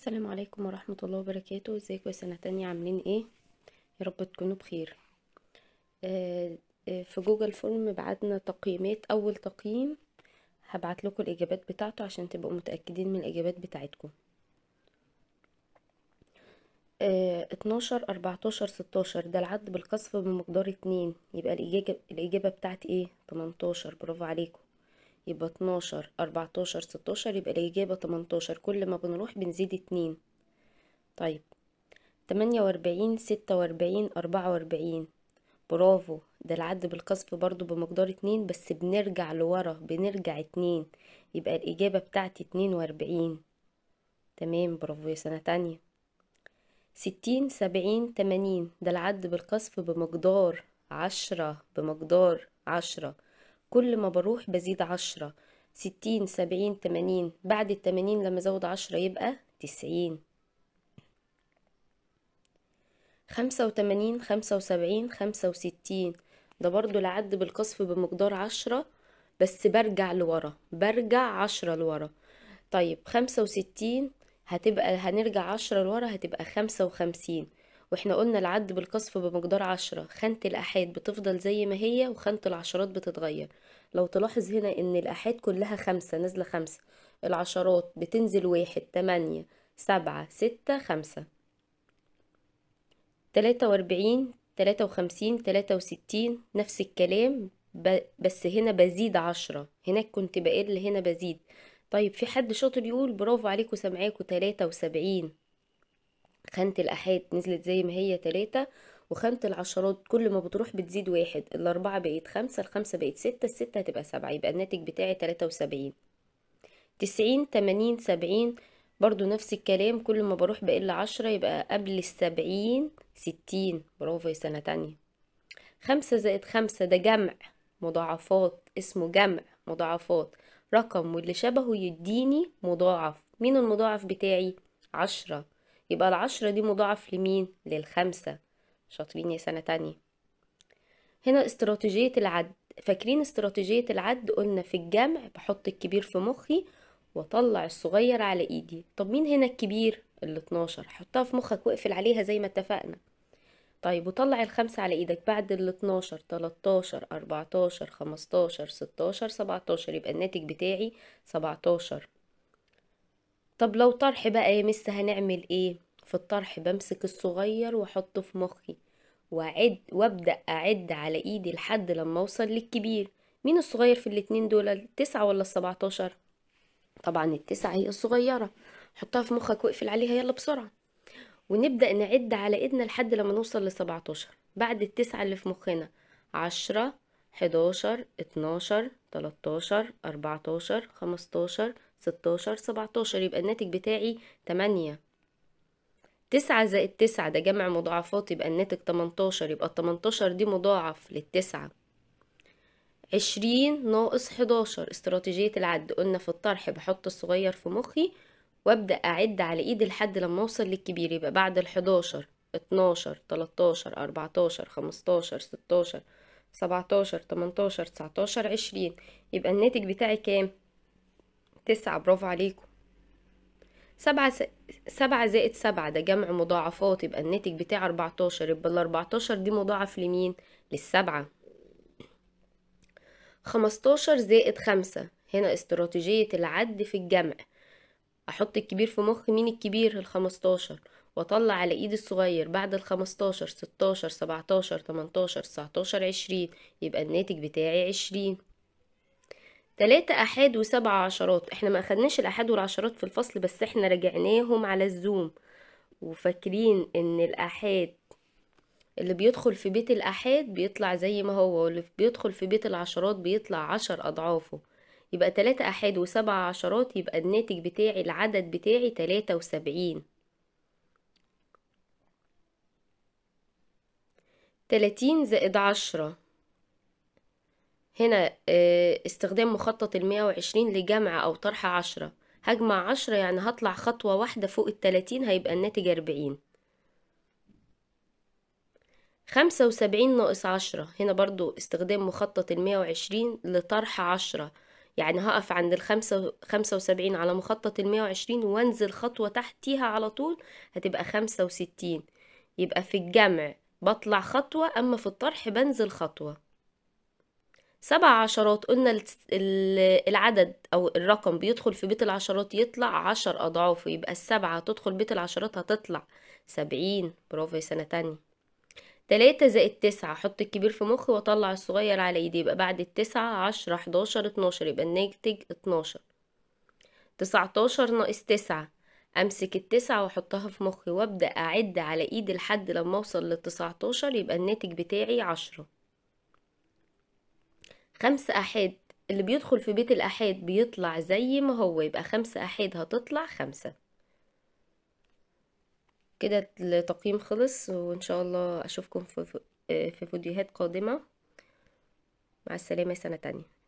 السلام عليكم ورحمة الله وبركاته ازيكم يا سنة تانية عاملين ايه يا رب تكونوا بخير آه، آه، في جوجل فورم بعتنا تقييمات اول تقييم هبعت لكم الاجابات بتاعته عشان تبقوا متأكدين من الاجابات بتاعتكم آه، اتناشر اربعتاشر ستاشر ده العد بالقصف بمقدار اتنين يبقى الاجابة, الإجابة بتاعت ايه تمنتاشر برافو عليكم يبقى 12 14 16 يبقى الإجابة 18 كل ما بنروح بنزيد 2 طيب 48 46 44 برافو ده العد بالقصف برضو بمقدار 2 بس بنرجع لورا بنرجع 2 يبقى الإجابة بتاعتي 42 تمام برافو يا سنة تانية ستين سبعين تمانين ده العد بالقصف بمقدار عشرة بمقدار عشرة كل ما بروح بزيد عشرة ستين سبعين تمانين بعد التمانين لما زود عشرة يبقى تسعين خمسة وتمانين خمسة وسبعين خمسة وستين ده برضو العد بالقصف بمقدار عشرة بس برجع لورا برجع عشرة لورا طيب خمسة وستين هتبقى هنرجع عشرة لورا هتبقى خمسة وخمسين واحنا قلنا العد بالقصف بمقدار عشرة خانة الأحاد بتفضل زي ما هي وخانة العشرات بتتغير لو تلاحظ هنا ان الأحاد كلها خمسة نازلة خمسة العشرات بتنزل واحد تمانية سبعة ستة خمسة تلاتة واربعين تلاتة وخمسين تلاتة وستين نفس الكلام بس هنا بزيد عشرة هناك كنت بقل هنا بزيد طيب في حد شاطر يقول برافو عليكم سامعاكوا تلاتة وسبعين خانة الأحاد نزلت زي ما هي تلاتة وخانة العشرات كل ما بتروح بتزيد واحد الأربعة بقت خمسة الخمسة بقت ستة الستة هتبقى سبعة يبقى الناتج بتاعي تلاتة وسبعين تسعين تمانين سبعين برضو نفس الكلام كل ما بروح بقل عشرة يبقى قبل السبعين ستين برافو يا سنة تانية خمسة زائد خمسة ده جمع مضاعفات اسمه جمع مضاعفات رقم واللي شبهه يديني مضاعف مين المضاعف بتاعي عشرة يبقى العشرة دي مضاعف لمين للخمسة شاطرين يا سنة تانية هنا استراتيجية العد فاكرين استراتيجية العد قلنا في الجمع بحط الكبير في مخي وطلع الصغير على ايدي طب مين هنا الكبير ال 12 حطها في مخك واقفل عليها زي ما اتفقنا طيب وطلع الخمسة على ايدك بعد ال 12 13 14 15 16 17 يبقى الناتج بتاعي 17 طب لو طرح بقى يا مس هنعمل ايه في الطرح بمسك الصغير واحطه في مخي واعد وابدا اعد على ايدي لحد لما اوصل للكبير مين الصغير في الاتنين دول التسعة ولا السبعتاشر طبعا التسعة هي الصغيرة حطها في مخك واقفل عليها يلا بسرعة ونبدأ نعد على ايدنا لحد لما نوصل لسبعتاشر بعد التسعة اللي في مخنا عشرة حداشر اتناشر تلاتاشر اربعتاشر خمستاشر ستاشر سبعتاشر يبقى الناتج بتاعي تمانية تسعة زائد تسعة ده جمع مضاعفات يبقى الناتج تمنتاشر يبقى التمنتاشر دي مضاعف للتسعة عشرين ناقص حداشر استراتيجية العد قلنا في الطرح بحط الصغير في مخي وابدأ أعد على إيدي لحد لما أوصل للكبير يبقى بعد الحداشر اتناشر تلاتاشر أربعتاشر خمستاشر ستاشر سبعتاشر تمنتاشر تسعتاشر عشرين يبقى الناتج بتاعي كام؟ تسعة برافو عليكم سبعة س... سبعة زائد سبعة ده جمع مضاعفات يبقى الناتج بتاع أربعتاشر يبقى الأربعتاشر دي مضاعف لمين للسبعة خمستاشر زائد خمسة هنا استراتيجية العد في الجمع أحط الكبير في مخ مين الكبير الخمستاشر واطلع على ايد الصغير بعد الخمستاشر ستاشر سبعتاشر تمنتاشر تسعتاشر عشرين يبقى الناتج بتاعي 20 تلاتة أحاد وسبعة عشرات احنا ما أخدناش الأحاد والعشرات في الفصل بس احنا رجعناهم على الزوم وفاكرين ان الأحاد اللي بيدخل في بيت الأحاد بيطلع زي ما هو واللي بيدخل في بيت العشرات بيطلع عشر أضعافه يبقى تلاتة أحاد وسبعة عشرات يبقى الناتج بتاعي العدد بتاعي تلاتة وسبعين تلاتين زائد عشرة هنا آه، استخدام مخطط المية وعشرين لجمع أو طرح عشرة هجمع عشرة يعني هطلع خطوة واحدة فوق التلاتين هيبقى الناتج أربعين خمسة وسبعين ناقص عشرة هنا برضو استخدام مخطط المية وعشرين لطرح عشرة يعني هقف عند الخمسة خمسة وسبعين على مخطط المية وعشرين وانزل خطوة تحتيها على طول هتبقى خمسة وستين يبقى في الجمع بطلع خطوة أما في الطرح بنزل خطوة سبع عشرات قلنا العدد أو الرقم بيدخل في بيت العشرات يطلع عشر أضعاف ويبقى السبعة تدخل بيت العشرات هتطلع سبعين برافو يا سنة تانية تلاتة زائد تسعة حط الكبير في مخي وأطلع الصغير على إيدي يبقى بعد التسعة عشرة حداشر اتناشر يبقى الناتج اتناشر تسعتاشر ناقص تسعة أمسك التسعة وأحطها في مخي وأبدأ أعد على إيدي لحد لما أوصل للتسعتاشر يبقى الناتج بتاعي عشرة خمس أحاد اللي بيدخل في بيت الأحاد بيطلع زي ما هو يبقى خمس أحاد هتطلع خمسة كده التقييم خلص وإن شاء الله أشوفكم في آه، فيديوهات قادمة مع السلامة سنة تانية